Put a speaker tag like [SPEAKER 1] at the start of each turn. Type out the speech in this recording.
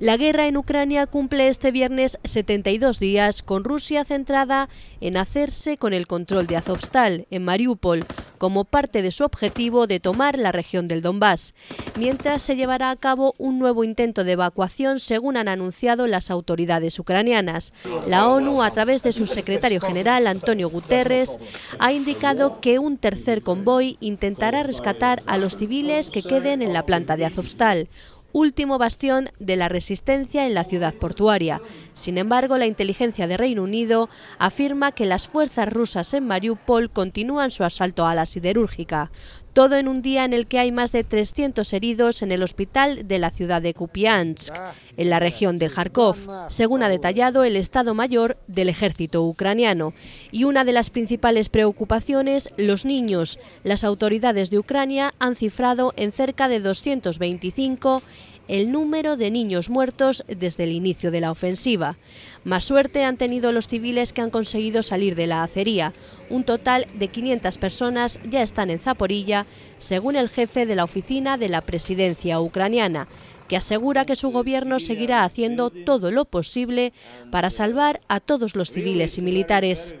[SPEAKER 1] La guerra en Ucrania cumple este viernes 72 días con Rusia centrada en hacerse con el control de Azovstal en Mariupol como parte de su objetivo de tomar la región del Donbass, mientras se llevará a cabo un nuevo intento de evacuación según han anunciado las autoridades ucranianas. La ONU, a través de su secretario general Antonio Guterres, ha indicado que un tercer convoy intentará rescatar a los civiles que queden en la planta de Azovstal último bastión de la resistencia en la ciudad portuaria. Sin embargo, la inteligencia de Reino Unido afirma que las fuerzas rusas en Mariupol continúan su asalto a la siderúrgica. Todo en un día en el que hay más de 300 heridos en el hospital de la ciudad de Kupiansk, en la región de Kharkov, según ha detallado el Estado Mayor del ejército ucraniano. Y una de las principales preocupaciones, los niños. Las autoridades de Ucrania han cifrado en cerca de 225 el número de niños muertos desde el inicio de la ofensiva. Más suerte han tenido los civiles que han conseguido salir de la acería. Un total de 500 personas ya están en Zaporilla, según el jefe de la oficina de la presidencia ucraniana, que asegura que su gobierno seguirá haciendo todo lo posible para salvar a todos los civiles y militares.